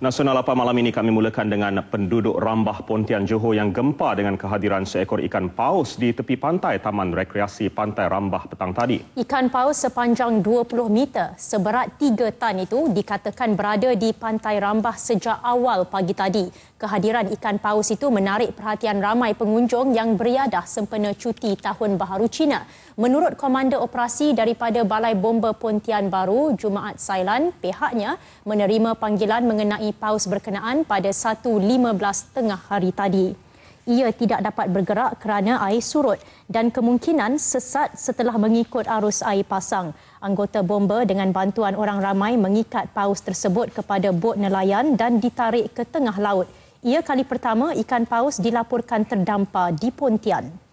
Nasional apa malam ini kami mulakan dengan penduduk Rambah Pontian Johor yang gempa dengan kehadiran seekor ikan paus di tepi pantai Taman Rekreasi Pantai Rambah petang tadi. Ikan paus sepanjang 20 meter seberat 3 tan itu dikatakan berada di Pantai Rambah sejak awal pagi tadi. Kehadiran ikan paus itu menarik perhatian ramai pengunjung yang beriadah sempena cuti Tahun Baharu Cina. Menurut Komander Operasi daripada Balai Bomba Pontian Baru, Jumaat Sailan, pihaknya menerima panggilan mengenai paus berkenaan pada 1.15 tengah hari tadi. Ia tidak dapat bergerak kerana air surut dan kemungkinan sesat setelah mengikut arus air pasang. Anggota bomba dengan bantuan orang ramai mengikat paus tersebut kepada bot nelayan dan ditarik ke tengah laut. Ia kali pertama ikan paus dilaporkan terdampar di Pontian.